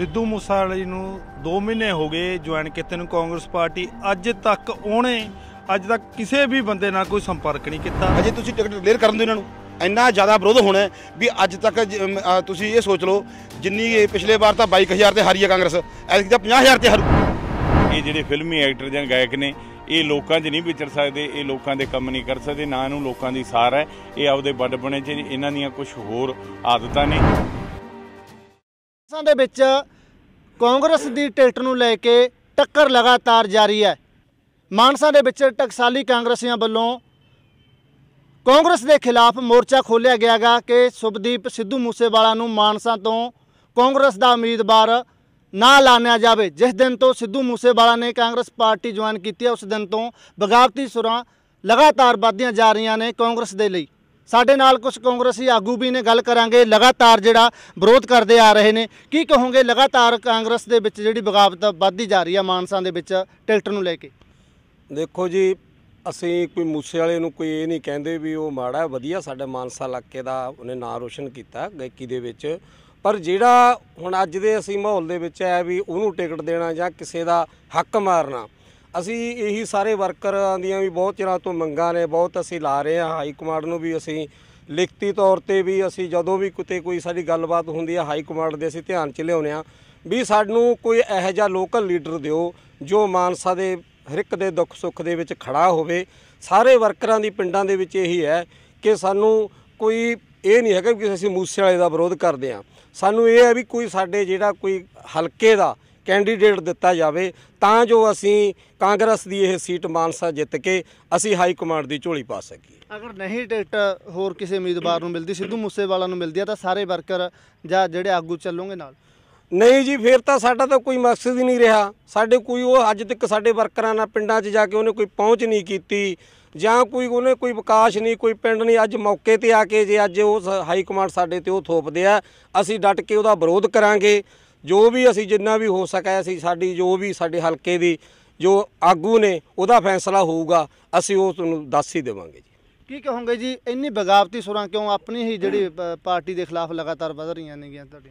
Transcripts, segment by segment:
ਸਿੱਧੂ ਮੂਸੇਵਾਲੇ ਨੂੰ 2 ਮਹੀਨੇ ਹੋ ਗਏ ਜੁਆਇਨ ਕੀਤੇ ਨੂੰ ਕਾਂਗਰਸ ਪਾਰਟੀ ਅੱਜ ਤੱਕ ਉਹਨੇ ਅੱਜ ਤੱਕ ਕਿਸੇ ਵੀ ਬੰਦੇ ਨਾਲ ਕੋਈ ਸੰਪਰਕ ਨਹੀਂ ਕੀਤਾ ਅਜੇ ਤੁਸੀਂ ਟਿਕਟ ਡਿਕਲੇਅਰ ਕਰਨ ਦੇ ਇਹਨਾਂ ਨੂੰ ਇੰਨਾ ਜ਼ਿਆਦਾ ਵਿਰੋਧ ਹੋਣਾ ਵੀ ਅੱਜ ਤੱਕ ਤੁਸੀਂ ਇਹ ਸੋਚ ਲਓ ਜਿੰਨੀ ਪਿਛਲੇ ਵਾਰ ਤਾਂ 22000 ਤੇ ਹਾਰੀ ਹੈ ਕਾਂਗਰਸ ਐਸ ਤਾਂ 50000 ਤੇ ਹਾਰੂ ਇਹ ਜਿਹੜੇ ਫਿਲਮੀ ਐਕਟਰ ਜਾਂ ਗਾਇਕ ਨੇ ਇਹ ਲੋਕਾਂ 'ਚ ਨਹੀਂ ਵਿਚਰ ਸਕਦੇ ਇਹ ਲੋਕਾਂ ਦੇ ਕੰਮ ਨਹੀਂ ਕਰ ਸਕਦੇ ਨਾ ਇਹਨੂੰ ਲੋਕਾਂ ਦੀ ਸਾਰ ਹੈ ਇਹ ਆਪਦੇ ਵੱਡ ਬਣੇ 'ਚ ਇਹਨਾਂ ਦੀਆਂ ਕੁਝ ਹੋਰ ਆਦਤਾਂ ਨੇ ਸਾਂ ਦੇ ਵਿੱਚ ਕਾਂਗਰਸ ਦੀ ਟਿਕਟ ਨੂੰ ਲੈ ਕੇ ਟੱਕਰ ਲਗਾਤਾਰ ਜਾਰੀ ਹੈ ਮਾਨਸਾ ਦੇ ਵਿੱਚ ਟਕਸਾਲੀ ਕਾਂਗਰਸੀਆਂ ਵੱਲੋਂ ਕਾਂਗਰਸ ਦੇ ਖਿਲਾਫ ਮੋਰਚਾ ਖੋਲਿਆ ਗਿਆਗਾ ਕਿ ਸੁਭਦੀਪ ਸਿੱਧੂ ਮੂਸੇਵਾਲਾ ਨੂੰ ਮਾਨਸਾ ਤੋਂ ਕਾਂਗਰਸ ਦਾ ਉਮੀਦਵਾਰ ਨਾ ਲਾਣਿਆ ਜਾਵੇ ਜਿਸ ਦਿਨ ਤੋਂ ਸਿੱਧੂ ਮੂਸੇਵਾਲਾ ਨੇ ਕਾਂਗਰਸ ਪਾਰਟੀ ਜੁਆਇਨ ਕੀਤੀ ਹੈ ਉਸ ਦਿਨ ਤੋਂ ਬਗਾਵਤੀ ਸੁਰਾਂ ਲਗਾਤਾਰ ਵਧਦੀਆਂ ਜਾ ਰਹੀਆਂ ਨੇ ਕਾਂਗਰਸ ਦੇ ਲਈ ਸਾਡੇ ਨਾਲ ਕੁਝ ਕਾਂਗਰਸੀ ਆਗੂ ਵੀ ਨੇ ਗੱਲ ਕਰਾਂਗੇ ਲਗਾਤਾਰ ਜਿਹੜਾ ਵਿਰੋਧ ਕਰਦੇ ਆ ਰਹੇ ਨੇ ਕੀ ਕਹੋਗੇ ਲਗਾਤਾਰ ਕਾਂਗਰਸ ਦੇ ਵਿੱਚ ਜਿਹੜੀ ਬਗਾਵਤ ਵੱਧਦੀ ਜਾ ਰਹੀ ਆ ਮਾਨਸਾ ਦੇ ਵਿੱਚ ਟਿਲਟ ਨੂੰ ਲੈ ਕੇ ਦੇਖੋ ਜੀ ਅਸੀਂ ਕੋਈ ਮੂਸੇ ਵਾਲੇ ਨੂੰ ਕੋਈ ਇਹ ਨਹੀਂ ਕਹਿੰਦੇ ਵੀ ਉਹ ਮਾੜਾ ਵਧੀਆ ਸਾਡੇ ਮਾਨਸਾ ਇਲਾਕੇ ਦਾ ਉਹਨੇ ਨਾਂ ਰੋਸ਼ਨ ਕੀਤਾ ਗਾਇਕੀ ਦੇ ਵਿੱਚ ਪਰ ਜਿਹੜਾ ਹੁਣ ਅੱਜ ਦੇ ਅਸੀਂ ਮਾਹੌਲ ਦੇ ਵਿੱਚ ਹੈ ਵੀ ਉਹਨੂੰ ਟਿਕਟ ਦੇਣਾ ਜਾਂ ਕਿਸੇ ਦਾ ਹੱਕ ਮਾਰਨਾ ਅਸੀਂ ਇਹੀ ਸਾਰੇ ਵਰਕਰਾਂ ਦੀਆਂ ਵੀ ਬਹੁਤ ਚਿਰਾਂ ਤੋਂ ਮੰਗਾਂ ਨੇ ਬਹੁਤ ਅਸੀਂ ਲਾ ਰਹੇ ਹਾਂ ਹਾਈ ਕਮਾਂਡ ਨੂੰ ਵੀ ਅਸੀਂ ਲਿਖਤੀ ਤੌਰ ਤੇ ਵੀ ਅਸੀਂ ਜਦੋਂ ਵੀ ਕਿਤੇ ਕੋਈ ਸਾਡੀ ਗੱਲਬਾਤ ਹੁੰਦੀ ਹੈ ਹਾਈ ਕਮਾਂਡ ਦੇ ਅਸੀਂ ਧਿਆਨ ਚ ਲਿਆਉਂਦੇ ਆ ਵੀ ਸਾਨੂੰ ਕੋਈ ਇਹੋ ਜਿਹਾ ਲੋਕਲ ਲੀਡਰ ਦਿਓ ਜੋ ਮਾਨਸਾ ਦੇ ਹਰ ਇੱਕ ਦੇ ਦੁੱਖ ਸੁੱਖ ਦੇ ਵਿੱਚ ਖੜਾ ਹੋਵੇ ਸਾਰੇ ਵਰਕਰਾਂ ਦੀ ਪਿੰਡਾਂ ਦੇ ਵਿੱਚ ਇਹੀ ਹੈ ਕਿ ਸਾਨੂੰ ਕੋਈ ਇਹ ਨਹੀਂ ਹੈਗਾ ਕਿ ਅਸੀਂ ਮੂਸੇ ਵਾਲੇ ਦਾ ਵਿਰੋਧ ਕਰਦੇ ਆ ਸਾਨੂੰ ਇਹ ਹੈ ਵੀ ਕੋਈ ਸਾਡੇ ਜਿਹੜਾ ਕੋਈ ਹਲਕੇ ਦਾ ਕੈਂਡੀਡੇਟ ਦਿੱਤਾ ਜਾਵੇ ਤਾਂ ਜੋ ਅਸੀਂ ਕਾਂਗਰਸ ਦੀ ਇਹ ਸੀਟ ਮਾਨਸਾ ਜਿੱਤ ਕੇ ਅਸੀਂ ਹਾਈ ਕਮਾਂਡ ਦੀ ਝੋਲੀ ਪਾ ਸਕੀਏ ਅਗਰ ਨਹੀਂ ਟਿਕਟ ਹੋਰ ਕਿਸੇ ਉਮੀਦਵਾਰ ਨੂੰ ਮਿਲਦੀ ਸਿੱਧੂ ਮੂਸੇਵਾਲਾ ਨੂੰ ਮਿਲਦੀ ਆ ਤਾਂ ਸਾਰੇ ਵਰਕਰ ਜਾਂ ਜਿਹੜੇ ਆਗੂ ਚੱਲੋਗੇ ਨਾਲ ਨਹੀਂ ਜੀ ਫਿਰ ਤਾਂ ਸਾਡਾ ਤਾਂ ਕੋਈ ਮਕਸਦ ਹੀ ਨਹੀਂ ਰਿਹਾ ਸਾਡੇ ਕੋਈ ਉਹ ਅੱਜ ਤੱਕ ਸਾਡੇ ਵਰਕਰਾਂ ਨਾਲ ਪਿੰਡਾਂ 'ਚ ਜਾ ਕੇ ਉਹਨੇ ਕੋਈ ਪਹੁੰਚ ਨਹੀਂ ਕੀਤੀ ਜਾਂ ਕੋਈ ਉਹਨੇ ਕੋਈ ਵਿਕਾਸ ਨਹੀਂ ਕੋਈ ਪਿੰਡ ਨਹੀਂ ਅੱਜ ਮੌਕੇ ਤੇ ਆ ਕੇ ਜੇ ਅੱਜ ਉਹ ਹਾਈ ਕਮਾਂਡ ਸਾਡੇ ਤੇ ਉਹ ਥੋਪਦੇ ਆ ਅਸੀਂ ਡਟ ਕੇ ਉਹਦਾ ਵਿਰੋਧ ਕਰਾਂਗੇ ਜੋ ਵੀ ਅਸੀਂ ਜਿੰਨਾ ਵੀ ਹੋ ਸਕਿਆ ਅਸੀਂ ਸਾਡੀ ਜੋ ਵੀ ਸਾਡੇ ਹਲਕੇ ਦੀ ਜੋ ਆਗੂ ਨੇ ਉਹਦਾ ਫੈਸਲਾ ਹੋਊਗਾ ਅਸੀਂ ਉਹ ਤੁਹਾਨੂੰ ਦੱਸ ਹੀ ਦੇਵਾਂਗੇ ਜੀ ਕੀ ਕਹੋਗੇ ਜੀ ਇੰਨੀ ਬਗਾਵਤੀ ਸੁਰਾਂ ਕਿਉਂ ਆਪਣੀ ਹੀ ਜਿਹੜੀ ਪਾਰਟੀ ਦੇ ਖਿਲਾਫ ਲਗਾਤਾਰ ਵਧ ਰਹੀਆਂ ਨੇਗੀਆਂ ਤੁਹਾਡੇ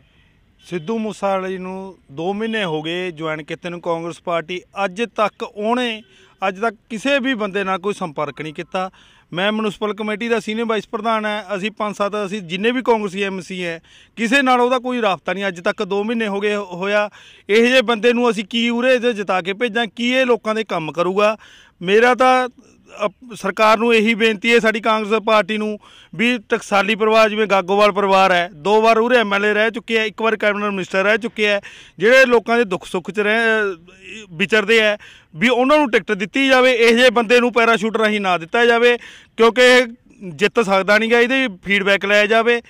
ਸਿੱਧੂ ਮੂਸੇਵਾਲੇ ਨੂੰ 2 ਮਹੀਨੇ ਹੋ ਗਏ ਜੁਆਇਨ ਕੀਤੇ ਨੂੰ ਕਾਂਗਰਸ ਪਾਰਟੀ ਅੱਜ ਤੱਕ ਉਹਨੇ ਅੱਜ ਤੱਕ ਕਿਸੇ ਵੀ ਬੰਦੇ ਨਾਲ ਕੋਈ ਸੰਪਰਕ ਨਹੀਂ ਕੀਤਾ ਮੈਂ ਮਿਊਨਿਸਪਲ ਕਮੇਟੀ ਦਾ ਸੀਨੀਅਰ ਵਾਈਸ ਪ੍ਰਧਾਨ ਹੈ ਅਸੀਂ ਪੰਜ ਸੱਤ ਅਸੀਂ ਜਿੰਨੇ ਵੀ ਕਾਂਗਰਸੀ ਐਮਸੀ ਹੈ ਕਿਸੇ ਨਾਲ ਉਹਦਾ ਕੋਈ ਰਾਬਤਾ ਨਹੀਂ ਅੱਜ ਤੱਕ 2 ਮਹੀਨੇ ਹੋ ਗਏ ਹੋਇਆ ਇਹੋ ਜਿਹੇ ਬੰਦੇ ਨੂੰ ਅਸੀਂ ਕੀ ਉਰੇ ਜਿਤਾ ਕੇ ਭੇਜਾਂ ਕੀ ਇਹ ਲੋਕਾਂ ਦੇ ਕੰਮ ਕਰੂਗਾ ਮੇਰਾ ਤਾਂ ਸਰਕਾਰ ਨੂੰ ਇਹੀ ਬੇਨਤੀ ਹੈ ਸਾਡੀ ਕਾਂਗਰਸ ਪਾਰਟੀ ਨੂੰ ਵੀ ਟਕਸਾਲੀ ਪਰਿਵਾਰ ਜਿਵੇਂ ਗਾਗੋਵਾਲ ਪਰਿਵਾਰ ਹੈ ਦੋ ਵਾਰ ਉਹਰੇ ਐਮਐਲਏ ਰਹਿ ਚੁੱਕੇ ਹੈ ਇੱਕ ਵਾਰ ਕੈਬਨਿਟ ਮਿਨਿਸਟਰ ਰਹਿ ਚੁੱਕੇ ਹੈ ਜਿਹੜੇ ਲੋਕਾਂ ਦੇ ਦੁੱਖ ਸੁੱਖ 'ਚ ਰਹਿ ਵਿਚਰਦੇ ਹੈ ਵੀ ਉਹਨਾਂ ਨੂੰ ਟਿਕਟ ਦਿੱਤੀ ਜਾਵੇ ਇਹ ਜੇ ਬੰਦੇ ਨੂੰ ਪੈਰਾਸ਼ੂਟ ਰਾਹੀਂ ਨਾ ਦਿੱਤਾ ਜਾਵੇ ਕਿਉਂਕਿ ਜਿੱਤ ਸਕਦਾ ਨਹੀਂਗਾ ਇਹਦੇ ਫੀਡਬੈਕ ਲਿਆ ਜਾਵੇ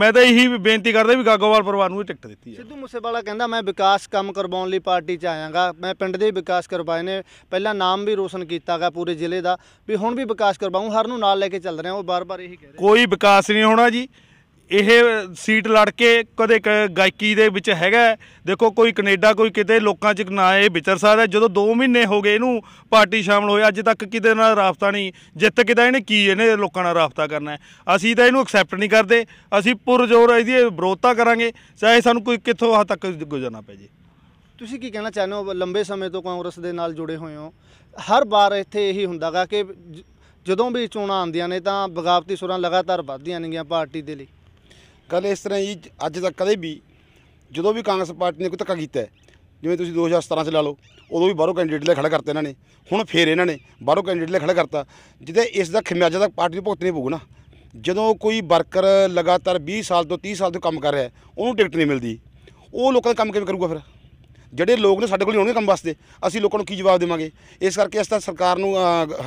ਮੈਂ ਤਾਂ ਇਹੀ ਬੇਨਤੀ ਕਰਦਾ ਵੀ ਗਾਗੋਵਾਲ ਪਰਿਵਾਰ ਨੂੰ ਇਹ ਟਿਕਟ ਦਿੱਤੀ ਹੈ ਸਿੱਧੂ ਮੂਸੇਵਾਲਾ ਕਹਿੰਦਾ ਮੈਂ ਵਿਕਾਸ ਕੰਮ ਕਰਵਾਉਣ ਲਈ ਪਾਰਟੀ 'ਚ ਆਇਆਗਾ ਮੈਂ ਪਿੰਡ ਦੇ ਵਿਕਾਸ ਕਰਵਾਏ ਨੇ ਪਹਿਲਾਂ ਨਾਮ ਵੀ ਰੋਸ਼ਨ ਕੀਤਾਗਾ ਪੂਰੇ ਜ਼ਿਲ੍ਹੇ ਦਾ ਵੀ ਹੁਣ ਵੀ ਵਿਕਾਸ ਕਰਵਾਉਂ ਹਰ ਨੂੰ ਨਾਲ ਲੈ ਕੇ ਚੱਲ ਰਿਹਾ ਉਹ ਬਾਰ-ਬਾਰ ਇਹੀ ਕਹਿ ਰਿਹਾ ਕੋਈ ਵਿਕਾਸ ਨਹੀਂ ਹੋਣਾ ਜੀ ਇਹ ਸੀਟ ਲੜ ਕੇ ਕਦੇ ਗਾਇਕੀ ਦੇ ਵਿੱਚ ਹੈਗਾ ਦੇਖੋ ਕੋਈ ਕੈਨੇਡਾ ਕੋਈ ਕਿਤੇ ਲੋਕਾਂ 'ਚ ਨਾ ਇਹ ਵਿਚਰ ਸਕਦਾ ਜਦੋਂ 2 ਮਹੀਨੇ ਹੋ ਗਏ ਇਹਨੂੰ ਪਾਰਟੀ ਸ਼ਾਮਲ ਹੋਏ ਅੱਜ ਤੱਕ ਕਿਤੇ ਨਾਲ ਰਾਫਤਾ ਨਹੀਂ ਜਿੱਤ ਕਿਦਾ ਇਹਨੇ ਕੀ ਇਹਨੇ ਲੋਕਾਂ ਨਾਲ ਰਾਫਤਾ ਕਰਨਾ ਅਸੀਂ ਤਾਂ ਇਹਨੂੰ ਐਕਸੈਪਟ ਨਹੀਂ ਕਰਦੇ ਅਸੀਂ ਜ਼ੋਰ ਇਹਦੀ ਵਿਰੋਧਤਾ ਕਰਾਂਗੇ ਚਾਹੇ ਸਾਨੂੰ ਕੋਈ ਕਿੱਥੋਂ ਹੱਦ ਤੱਕ ਗੁਜ਼ਰਨਾ ਪੈ ਜੇ ਤੁਸੀਂ ਕੀ ਕਹਿਣਾ ਚਾਹੁੰਦੇ ਹੋ ਲੰਬੇ ਸਮੇਂ ਤੋਂ ਕਾਂਗਰਸ ਦੇ ਨਾਲ ਜੁੜੇ ਹੋਏ ਹੋ ਹਰ ਵਾਰ ਇੱਥੇ ਇਹੀ ਹੁੰਦਾਗਾ ਕਿ ਜਦੋਂ ਵੀ ਚੋਣਾਂ ਆਉਂਦੀਆਂ ਨੇ ਤਾਂ ਬਗਾਵਤੀ ਸੁਰਾਂ ਲਗਾਤਾਰ ਵੱਧਦੀਆਂ ਨੇਗੀਆਂ ਪਾਰਟੀ ਦੇ ਲਈ ਕਦੇ ਇਸ ਤਰ੍ਹਾਂ ਜੀ ਅੱਜ ਤੱਕ ਕਦੇ ਵੀ ਜਦੋਂ ਵੀ ਕਾਂਗਰਸ ਪਾਰਟੀ ਨੇ ਕੋਈ ਧੱਕਾ ਕੀਤਾ ਜਿਵੇਂ ਤੁਸੀਂ 2017 ਚ ਲਾ ਲਓ ਉਦੋਂ ਵੀ ਬਾਹਰੋਂ ਕੈਂਡੀਡੇਟ ਲੈ ਖੜਾ ਕਰਤੇ ਇਹਨਾਂ ਨੇ ਹੁਣ ਫੇਰ ਇਹਨਾਂ ਨੇ ਬਾਹਰੋਂ ਕੈਂਡੀਡੇਟ ਲੈ ਖੜਾ ਕਰਤਾ ਜਿੱਤੇ ਇਸ ਦਾ ਖਿਮਿਆਜਾ ਤੱਕ ਪਾਰਟੀ ਨੂੰ ਭੁਗਤਣੀ ਪਊਗਾ ਨਾ ਜਦੋਂ ਕੋਈ ਵਰਕਰ ਲਗਾਤਾਰ 20 ਸਾਲ ਤੋਂ 30 ਸਾਲ ਤੋਂ ਕੰਮ ਕਰ ਰਿਹਾ ਉਹਨੂੰ ਟਿਕਟ ਨਹੀਂ ਮਿਲਦੀ ਉਹ ਲੋਕਾਂ ਦਾ ਕੰਮ ਕਿਵੇਂ ਕਰੂਗਾ ਫਿਰ ਜਿਹੜੇ ਲੋਕ ਨੇ ਸਾਡੇ ਕੋਲ ਆਉਣਗੇ ਕੰਮ ਵਾਸਤੇ ਅਸੀਂ ਲੋਕਾਂ ਨੂੰ ਕੀ ਜਵਾਬ ਦੇਵਾਂਗੇ ਇਸ ਕਰਕੇ ਅਸੀਂ ਤਾਂ ਸਰਕਾਰ ਨੂੰ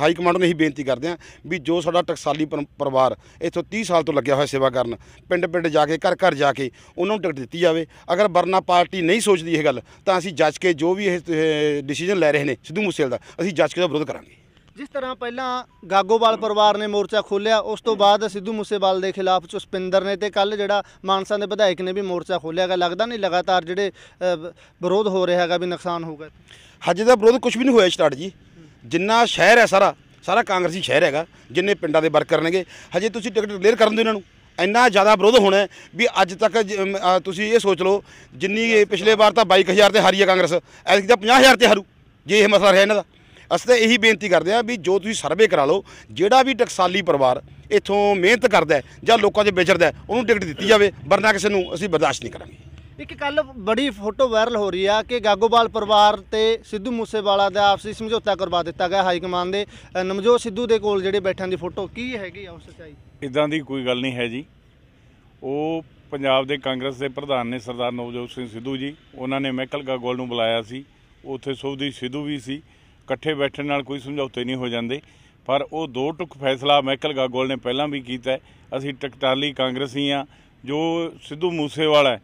ਹਾਈ ਕਮਾਂਡ ਨੂੰ ਇਹੀ ਬੇਨਤੀ ਕਰਦੇ ਆਂ ਵੀ ਜੋ ਸਾਡਾ ਟਕਸਾਲੀ ਪਰਿਵਾਰ ਇੱਥੋਂ 30 ਸਾਲ ਤੋਂ ਲੱਗਿਆ ਹੋਇਆ ਸੇਵਾ ਕਰਨ ਪਿੰਡ ਪਿੰਡ ਜਾ ਕੇ ਘਰ ਘਰ ਜਾ ਕੇ ਉਹਨਾਂ ਨੂੰ ਟਿਕਟ ਦਿੱਤੀ ਜਾਵੇ ਅਗਰ ਵਰਨਾ ਪਾਰਟੀ ਨਹੀਂ ਸੋਚਦੀ ਇਹ ਗੱਲ ਤਾਂ ਅਸੀਂ ਜੱਜ ਕੇ ਜੋ ਵੀ ਇਹ ਡਿਸੀਜਨ ਲੈ ਰਹੇ ਨੇ ਸਿੱਧੂ ਮੂਸੇਵਾਲ ਦਾ ਅਸੀਂ ਜੱਜ ਕੇ ਦਾ ਵਿਰੋਧ ਕਰਾਂਗੇ ਜਿਸ ਤਰ੍ਹਾਂ ਪਹਿਲਾਂ ਗਾਗੋਵਾਲ ਪਰਿਵਾਰ ਨੇ ਮੋਰਚਾ ਖੋਲਿਆ ਉਸ ਤੋਂ ਬਾਅਦ ਸਿੱਧੂ ਮੂਸੇਵਾਲ ਦੇ ਖਿਲਾਫ ਚੁਸਪਿੰਦਰ ਨੇ ਤੇ ਕੱਲ ਜਿਹੜਾ ਮਾਨਸਾ ਦੇ ਵਿਧਾਇਕ ਨੇ ਵੀ ਮੋਰਚਾ ਖੋਲਿਆਗਾ ਲੱਗਦਾ ਨਹੀਂ ਲਗਾਤਾਰ ਜਿਹੜੇ ਵਿਰੋਧ ਹੋ ਰਿਹਾ ਹੈਗਾ ਵੀ ਨੁਕਸਾਨ ਹੋਊਗਾ ਹਜੇ ਦਾ ਵਿਰੋਧ ਕੁਝ ਵੀ ਨਹੀਂ ਹੋਇਆ ਸਟਾਰਟ ਜੀ ਜਿੰਨਾ ਸ਼ਹਿਰ ਹੈ ਸਾਰਾ ਸਾਰਾ ਕਾਂਗਰਸੀ ਸ਼ਹਿਰ ਹੈਗਾ ਜਿੰਨੇ ਪਿੰਡਾਂ ਦੇ ਵਰਕਰ ਨੇਗੇ ਹਜੇ ਤੁਸੀਂ ਟਿਕਟ ਕਲੀਅਰ ਕਰਨ ਦੇ ਇਹਨਾਂ ਨੂੰ ਇੰਨਾ ਜ਼ਿਆਦਾ ਵਿਰੋਧ ਹੋਣਾ ਵੀ ਅੱਜ ਤੱਕ ਤੁਸੀਂ ਇਹ ਸੋਚ ਲਓ ਜਿੰਨੀ ਪਿਛਲੇ ਵਾਰ ਤਾਂ 22000 ਤੇ ਹਾਰੀ ਹੈ ਕਾਂਗਰਸ ਐਸੀ ਤਾਂ 50000 ਤੇ ਹਾਰੂ ਜੇ ਇਹ ਮਸਲਾ ਰਿਹਾ ਇਹਨਾਂ ਦਾ ਅਸੀਂ ਤਾਂ ਇਹੀ ਬੇਨਤੀ ਕਰਦੇ ਆ ਵੀ ਜੋ ਤੁਸੀਂ ਸਰਵੇ ਕਰਾ ਲਓ ਜਿਹੜਾ ਵੀ ਟਕਸਾਲੀ ਪਰਿਵਾਰ ਇਥੋਂ ਮਿਹਨਤ ਕਰਦਾ ਜਾਂ ਲੋਕਾਂ 'ਚ ਵਿਚਰਦਾ ਉਹਨੂੰ ਟਿਕਟ ਦਿੱਤੀ ਜਾਵੇ ਵਰਨਾ ਕਿਸੇ ਨੂੰ ਅਸੀਂ ਬਰਦਾਸ਼ਤ ਨਹੀਂ ਕਰਾਂਗੇ ਇੱਕ ਕੱਲ ਬੜੀ ਫੋਟੋ ਵਾਇਰਲ ਹੋ ਰਹੀ ਆ ਕਿ ਗਾਗੋਵਾਲ ਪਰਿਵਾਰ ਤੇ ਸਿੱਧੂ ਮੂਸੇਵਾਲਾ ਦਾ ਆਪਸੀ ਸਮਝੌਤਾ ਕਰਵਾ ਦਿੱਤਾ ਗਿਆ ਹਾਈ ਕਮਾਨ ਦੇ ਨਮਜੋਤ ਸਿੱਧੂ ਦੇ ਕੋਲ ਜਿਹੜੇ ਬੈਠਣ ਦੀ ਫੋਟੋ ਕੀ ਹੈਗੀ ਆ ਉਸ ਸਚਾਈ ਇਦਾਂ ਦੀ ਕੋਈ ਗੱਲ ਨਹੀਂ ਹੈ ਜੀ ਉਹ ਪੰਜਾਬ ਦੇ ਕਾਂਗਰਸ ਦੇ ਪ੍ਰਧਾਨ ਨੇ ਸਰਦਾਰ ਨਵਜੋਤ ਸਿੰਘ ਸਿੱਧੂ ਜੀ ਉਹਨਾਂ ਨੇ ਮਹਿਕਲ ਗਾਗੋਲ ਨੂੰ ਬੁਲਾਇਆ ਸੀ ਉੱਥੇ ਸੋਧੀ ਸਿੱਧੂ ਵੀ ਸੀ ਇਕੱਠੇ ਬੈਠਣ ਨਾਲ ਕੋਈ ਸਮਝੌਤੇ ਨਹੀਂ ਹੋ ਜਾਂਦੇ ਪਰ ਉਹ ਦੋ ਟੁਕ ਫੈਸਲਾ ਮਾਈਕਲ ਗਾਗੋਲ ਨੇ ਪਹਿਲਾਂ ਵੀ ਕੀਤਾ ਅਸੀਂ ਟਕਟਾਲੀ ਕਾਂਗਰਸੀ ਆ ਜੋ ਸਿੱਧੂ ਮੂਸੇਵਾਲਾ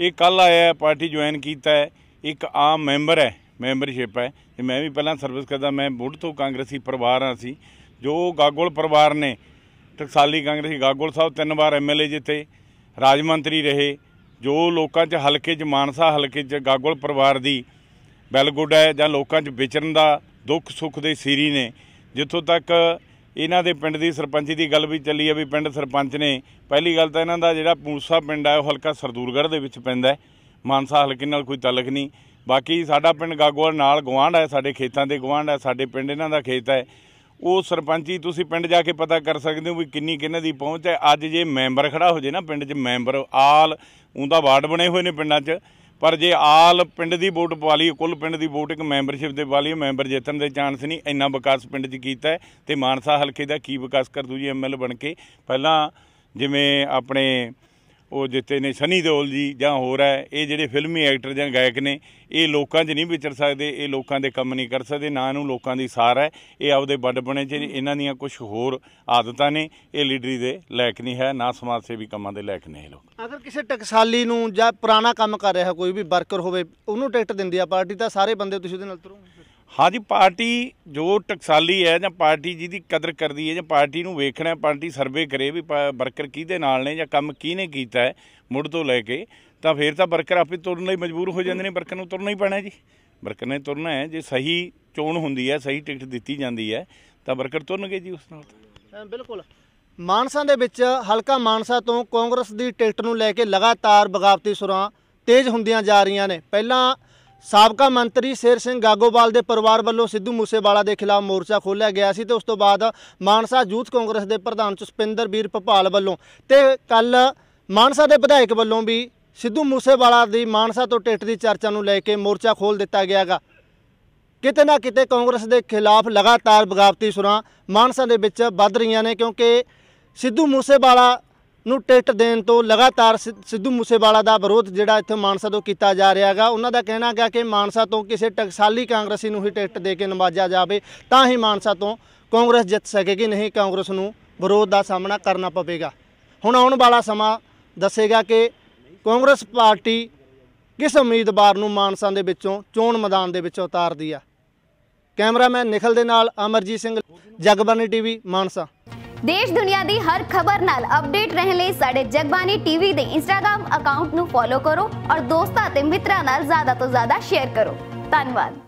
ਇਹ ਕੱਲ ਆਇਆ ਪਾਰਟੀ ਜੁਆਇਨ ਕੀਤਾ ਹੈ ਇੱਕ ਆਮ ਮੈਂਬਰ ਹੈ ਮੈਂਬਰਸ਼ਿਪ ਹੈ ਤੇ ਮੈਂ ਵੀ ਪਹਿਲਾਂ ਸਰਵਿਸ ਕਰਦਾ ਮੈਂ ਬੁੱਢ ਤੋਂ ਕਾਂਗਰਸੀ ਪਰਿਵਾਰ ਆ ਸੀ ਜੋ ਗਾਗੋਲ ਪਰਿਵਾਰ ਨੇ ਟਕਸਾਲੀ ਕਾਂਗਰਸੀ ਗਾਗੋਲ ਸਾਹਿਬ ਤਿੰਨ ਵਾਰ ਐਮਐਲਏ ਜਿੱਤੇ ਰਾਜ ਮੰਤਰੀ ਰਹੇ ਜੋ ਲੋਕਾਂ 'ਚ ਹਲਕੇ 'ਚ ਮਾਨਸਾ ਹਲਕੇ 'ਚ ਗਾਗੋਲ ਪਰਿਵਾਰ ਦੀ ਬੈਲਗੁੱਡ ਹੈ ਜਾਂ ਲੋਕਾਂ 'ਚ ਵਿਚਰਨ ਦਾ ਦੁੱਖ ਸੁੱਖ ਦੇ ਸੀਰੀ ਨੇ ਜਿੱਥੋਂ ਤੱਕ ਇਹਨਾਂ ਦੇ ਪਿੰਡ ਦੀ ਸਰਪੰਚੀ ਦੀ ਗੱਲ ਵੀ ਚੱਲੀ ਹੈ ਵੀ ਪਿੰਡ ਸਰਪੰਚ ਨੇ ਪਹਿਲੀ ਗੱਲ ਤਾਂ ਇਹਨਾਂ ਦਾ ਜਿਹੜਾ ਪੂਸਾ ਪਿੰਡ ਆ ਉਹ ਹਲਕਾ ਸਰਦੂਰਗੜ੍ਹ ਦੇ ਵਿੱਚ ਪੈਂਦਾ ਮਾਨਸਾ ਹਲਕੇ ਨਾਲ ਕੋਈ ਤਾਲਕ ਨਹੀਂ ਬਾਕੀ ਸਾਡਾ ਪਿੰਡ ਗਾਗੋਵਾਲ ਨਾਲ ਗਵਾਂਡ ਹੈ ਸਾਡੇ ਖੇਤਾਂ ਦੇ ਗਵਾਂਡ ਹੈ ਸਾਡੇ ਪਿੰਡ ਇਹਨਾਂ ਦਾ ਖੇਤ ਹੈ ਉਹ ਸਰਪੰਚੀ ਤੁਸੀਂ ਪਿੰਡ ਜਾ ਕੇ ਪਤਾ ਕਰ ਸਕਦੇ ਹੋ ਵੀ ਕਿੰਨੀ ਕਿੰਨੇ ਦੀ ਪਹੁੰਚ ਹੈ ਅੱਜ ਜੇ ਮੈਂਬਰ ਖੜਾ ਹੋ ਜੇ ਨਾ ਪਿੰਡ 'ਚ ਮੈਂਬਰ ਆਲ ਉਹਦਾ ਵਾਰਡ ਬਣੇ ਹੋਏ ਨੇ ਪਿੰਡਾਂ 'ਚ ਪਰ ਜੇ ਆਲ ਪਿੰਡ ਦੀ ਵੋਟ ਪਵਾ ਲਈ ਕੁੱਲ ਪਿੰਡ ਦੀ ਵੋਟ ਇੱਕ ਮੈਂਬਰਸ਼ਿਪ ਦੇ ਪਵਾ ਲਈ ਮੈਂਬਰ ਜਿੱਤਣ ਦੇ ਚਾਂਸ ਨਹੀਂ ਇੰਨਾ ਵਿਕਾਸ ਪਿੰਡ 'ਚ ਕੀਤਾ ਤੇ ਮਾਨਸਾ ਹਲਕੇ ਦਾ ਕੀ ਵਿਕਾਸ ਕਰ ਦੂ ਜੀ ਐਮਐਲ ਬਣ ਕੇ ਪਹਿਲਾਂ ਜਿਵੇਂ ਆਪਣੇ ਉਹ ਜਿੱਤੇ ਨੇ ਸਨੀ ਦਿਓਲ ਜੀ ਜਾਂ ਹੋਰ ਹੈ ਇਹ ਜਿਹੜੇ ਫਿਲਮੀ ਐਕਟਰ ਜਾਂ ਗਾਇਕ ਨੇ ਇਹ ਲੋਕਾਂ 'ਚ ਨਹੀਂ ਵਿਚਰ ਸਕਦੇ ਇਹ ਲੋਕਾਂ ਦੇ ਕੰਮ ਨਹੀਂ ਕਰ ਸਕਦੇ ਨਾ ਇਹਨੂੰ ਲੋਕਾਂ ਦੀ ਸਾਰ ਹੈ ਇਹ ਆਪਦੇ ਵੱਡਪਣੇ 'ਚ ਇਹਨਾਂ ਦੀਆਂ ਕੁਝ ਹੋਰ ਆਦਤਾਂ ਨੇ ਇਹ ਲੀਡਰੀ ਦੇ ਲਾਇਕ ਨਹੀਂ ਹੈ ਨਾ ਸਮਾਜ ਸੇਵੀ ਕੰਮਾਂ ਦੇ ਲਾਇਕ ਨੇ ਇਹ ਲੋਕ ਅਗਰ ਕਿਸੇ ਟਕਸਾਲੀ ਨੂੰ ਜਾਂ ਪੁਰਾਣਾ ਕੰਮ ਕਰ ਰਿਹਾ ਕੋਈ ਵੀ ਵਰਕਰ ਹੋਵੇ ਉਹਨੂੰ ਟਿਕਟ ਦਿੰਦੀ ਆ ਪਾਰਟੀ ਤਾਂ ਸਾਰੇ ਬੰਦੇ ਤੁਸੀਂ ਉਹਦੇ ਨਾਲ ਤੁਰੋਗੇ ਹਾਂਜੀ ਪਾਰਟੀ ਜੋ ਟਕਸਾਲੀ ਹੈ ਜਾਂ ਪਾਰਟੀ ਜਿਹਦੀ ਕਦਰ ਕਰਦੀ ਹੈ ਜਾਂ ਪਾਰਟੀ ਨੂੰ ਵੇਖਣਾ ਪਾਰਟੀ ਸਰਵੇ ਕਰੇ ਵੀ ਵਰਕਰ ਕਿਹਦੇ ਨਾਲ ਨੇ ਜਾਂ ਕੰਮ ਕਿਹਨੇ ਕੀਤਾ ਹੈ ਮੁੱਢ ਤੋਂ ਲੈ ਕੇ ਤਾਂ ਫਿਰ ਤਾਂ ਵਰਕਰ ਆਪੇ ਤੁਰਨ ਲਈ ਮਜਬੂਰ ਹੋ ਜਾਂਦੇ ਨੇ ਵਰਕਰ ਨੂੰ ਤੁਰਨਾ ਹੀ ਪੈਣਾ ਜੀ ਵਰਕਰ ਨੇ ਤੁਰਨਾ ਹੈ ਜੇ ਸਹੀ ਚੋਣ ਹੁੰਦੀ ਹੈ ਸਹੀ ਟਿਕਟ ਦਿੱਤੀ ਜਾਂਦੀ ਹੈ ਤਾਂ ਵਰਕਰ ਤੁਰਨਗੇ ਜੀ ਉਸ ਨਾਲ ਬਿਲਕੁਲ ਮਾਨਸਾ ਦੇ ਵਿੱਚ ਹਲਕਾ ਮਾਨਸਾ ਤੋਂ ਕਾਂਗਰਸ ਦੀ ਟਿਕਟ ਨੂੰ ਲੈ ਕੇ ਲਗਾਤਾਰ ਬਗਾਵਤੀ ਸੁਰਾਂ ਤੇਜ਼ ਹੁੰਦੀਆਂ ਜਾ ਰਹੀਆਂ ਨੇ ਪਹਿਲਾਂ ਸਾਬਕਾ ਮੰਤਰੀ ਸ਼ੇਰ ਸਿੰਘ ਗਾਗੋਵਾਲ ਦੇ ਪਰਿਵਾਰ ਵੱਲੋਂ ਸਿੱਧੂ ਮੂਸੇਵਾਲਾ ਦੇ ਖਿਲਾਫ ਮੋਰਚਾ ਖੋਲ੍ਹਿਆ ਗਿਆ ਸੀ ਤੇ ਉਸ ਤੋਂ ਬਾਅਦ ਮਾਨਸਾ ਯੂਥ ਕਾਂਗਰਸ ਦੇ ਪ੍ਰਧਾਨ ਸੁਸਪਿੰਦਰ ਵੀਰ ਭਪਾਲ ਵੱਲੋਂ ਤੇ ਕੱਲ ਮਾਨਸਾ ਦੇ ਵਿਧਾਇਕ ਵੱਲੋਂ ਵੀ ਸਿੱਧੂ ਮੂਸੇਵਾਲਾ ਦੀ ਮਾਨਸਾ ਤੋਂ ਟਿੱਟ ਦੀ ਚਰਚਾ ਨੂੰ ਲੈ ਕੇ ਮੋਰਚਾ ਖੋਲ ਦਿੱਤਾ ਗਿਆਗਾ ਕਿਤੇ ਨਾ ਕਿਤੇ ਕਾਂਗਰਸ ਦੇ ਖਿਲਾਫ ਲਗਾਤਾਰ ਬਗਾਵਤੀ ਸੁਰਾਂ ਮਾਨਸਾ ਦੇ ਵਿੱਚ ਵੱਧ ਰਹੀਆਂ ਨੇ ਕਿਉਂਕਿ ਸਿੱਧੂ ਮੂਸੇਵਾਲਾ ਨੂੰ ਟਿਕਟ ਦੇਣ ਤੋਂ ਲਗਾਤਾਰ ਸਿੱਧੂ ਮੂਸੇਵਾਲਾ ਦਾ ਵਿਰੋਧ ਜਿਹੜਾ ਇੱਥੇ ਮਾਨਸਾ ਤੋਂ ਕੀਤਾ ਜਾ ਰਿਹਾ ਹੈਗਾ ਉਹਨਾਂ ਦਾ ਕਹਿਣਾ ਹੈਗਾ ਕਿ ਮਾਨਸਾ ਤੋਂ ਕਿਸੇ ਟਕਸਾਲੀ ਕਾਂਗਰਸੀ ਨੂੰ ਹੀ ਟਿਕਟ ਦੇ ਕੇ ਨਵਾਜਿਆ ਜਾਵੇ ਤਾਂ ਹੀ ਮਾਨਸਾ ਤੋਂ ਕਾਂਗਰਸ ਜਿੱਤ ਸਕੇਗੀ ਨਹੀਂ ਕਾਂਗਰਸ ਨੂੰ ਵਿਰੋਧ ਦਾ ਸਾਹਮਣਾ ਕਰਨਾ ਪਵੇਗਾ ਹੁਣ ਆਉਣ ਵਾਲਾ ਸਮਾਂ ਦੱਸੇਗਾ ਕਿ ਕਾਂਗਰਸ ਪਾਰਟੀ ਕਿਸ ਉਮੀਦਵਾਰ ਨੂੰ ਮਾਨਸਾ ਦੇ ਵਿੱਚੋਂ ਚੋਣ ਮੈਦਾਨ ਦੇ ਵਿੱਚ ਉਤਾਰਦੀ ਆ ਕੈਮਰਾਮੈਨ ਨਿਖਲ ਦੇ ਨਾਲ ਅਮਰਜੀਤ ਸਿੰਘ ਜਗਬਾਨੀ ਟੀਵੀ ਮਾਨਸਾ ਦੇਸ਼ ਦੁਨੀਆ ਦੀ ਹਰ ਖਬਰ ਨਾਲ ਅਪਡੇਟ ਰਹਿਣ ਲਈ ਸਾਡੇ ਜਗਬਾਨੀ ਟੀਵੀ ਦੇ ਇੰਸਟਾਗ੍ਰam ਅਕਾਊਂਟ ਨੂੰ ਫੋਲੋ ਕਰੋ ਔਰ ਦੋਸਤਾਂ ਤੇ ਮਿੱਤਰਾਂ ਨਾਲ ਜ਼ਿਆਦਾ ਤੋਂ ਜ਼ਿਆਦਾ ਸ਼ੇਅਰ ਕਰੋ ਧੰਨਵਾਦ